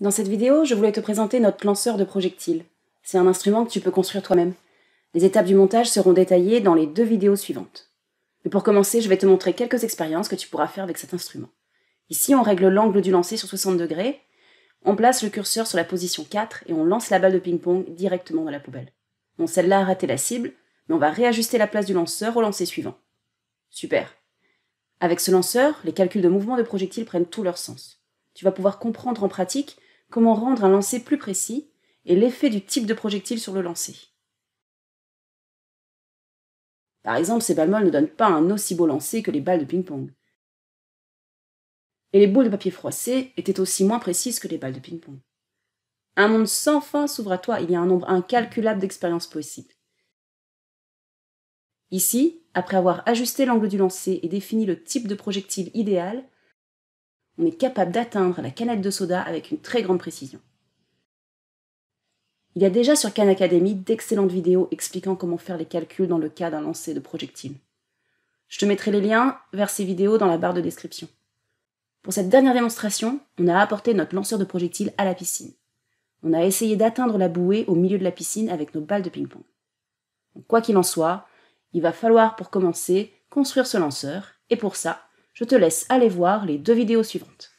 Dans cette vidéo, je voulais te présenter notre lanceur de projectiles. C'est un instrument que tu peux construire toi-même. Les étapes du montage seront détaillées dans les deux vidéos suivantes. Mais pour commencer, je vais te montrer quelques expériences que tu pourras faire avec cet instrument. Ici, on règle l'angle du lancer sur 60 degrés, on place le curseur sur la position 4 et on lance la balle de ping-pong directement dans la poubelle. Bon, celle-là a raté la cible, mais on va réajuster la place du lanceur au lancer suivant. Super. Avec ce lanceur, les calculs de mouvement de projectiles prennent tout leur sens. Tu vas pouvoir comprendre en pratique comment rendre un lancer plus précis et l'effet du type de projectile sur le lancer. Par exemple, ces balles molles ne donnent pas un aussi beau lancer que les balles de ping-pong. Et les boules de papier froissé étaient aussi moins précises que les balles de ping-pong. Un monde sans fin s'ouvre à toi, il y a un nombre incalculable d'expériences possibles. Ici, après avoir ajusté l'angle du lancer et défini le type de projectile idéal, on est capable d'atteindre la canette de soda avec une très grande précision. Il y a déjà sur Khan Academy d'excellentes vidéos expliquant comment faire les calculs dans le cas d'un lancer de projectile. Je te mettrai les liens vers ces vidéos dans la barre de description. Pour cette dernière démonstration, on a apporté notre lanceur de projectile à la piscine. On a essayé d'atteindre la bouée au milieu de la piscine avec nos balles de ping-pong. Quoi qu'il en soit, il va falloir pour commencer construire ce lanceur, et pour ça, je te laisse aller voir les deux vidéos suivantes.